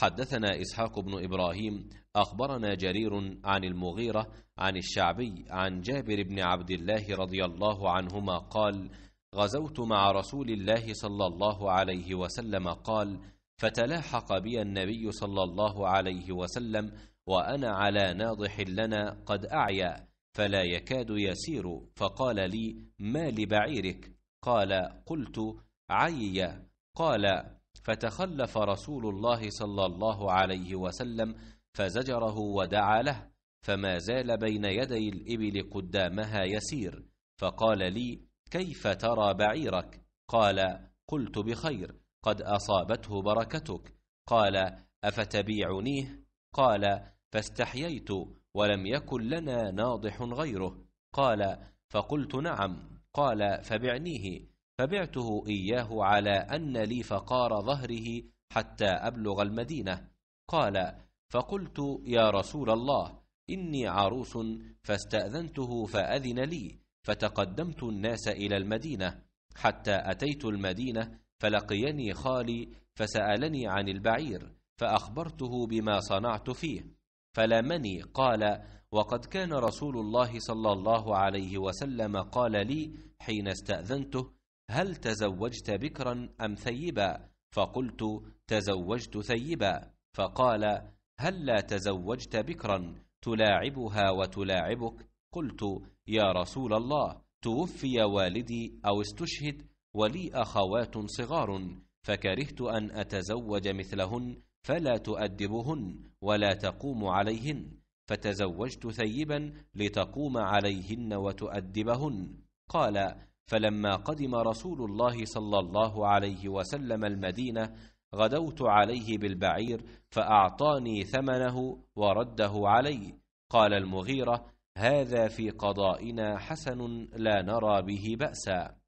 حدثنا إسحاق بن إبراهيم أخبرنا جرير عن المغيرة عن الشعبي عن جابر بن عبد الله رضي الله عنهما قال غزوت مع رسول الله صلى الله عليه وسلم قال فتلاحق بي النبي صلى الله عليه وسلم وأنا على ناضح لنا قد أعيا فلا يكاد يسير فقال لي ما لبعيرك قال قلت عيي قال فتخلف رسول الله صلى الله عليه وسلم فزجره ودعا له فما زال بين يدي الإبل قدامها يسير فقال لي كيف ترى بعيرك قال قلت بخير قد أصابته بركتك قال أفتبيعنيه قال فاستحييت ولم يكن لنا ناضح غيره قال فقلت نعم قال فبعنيه فبعته إياه على أن لي فقار ظهره حتى أبلغ المدينة قال فقلت يا رسول الله إني عروس فاستأذنته فأذن لي فتقدمت الناس إلى المدينة حتى أتيت المدينة فلقيني خالي فسألني عن البعير فأخبرته بما صنعت فيه فلامني قال وقد كان رسول الله صلى الله عليه وسلم قال لي حين استأذنته هل تزوجت بكرا أم ثيبا فقلت تزوجت ثيبا فقال هل لا تزوجت بكرا تلاعبها وتلاعبك قلت يا رسول الله توفي والدي أو استشهد ولي أخوات صغار فكرهت أن أتزوج مثلهن فلا تؤدبهن ولا تقوم عليهن فتزوجت ثيبا لتقوم عليهن وتؤدبهن قال فلما قدم رسول الله صلى الله عليه وسلم المدينه غدوت عليه بالبعير فاعطاني ثمنه ورده علي قال المغيره هذا في قضائنا حسن لا نرى به باسا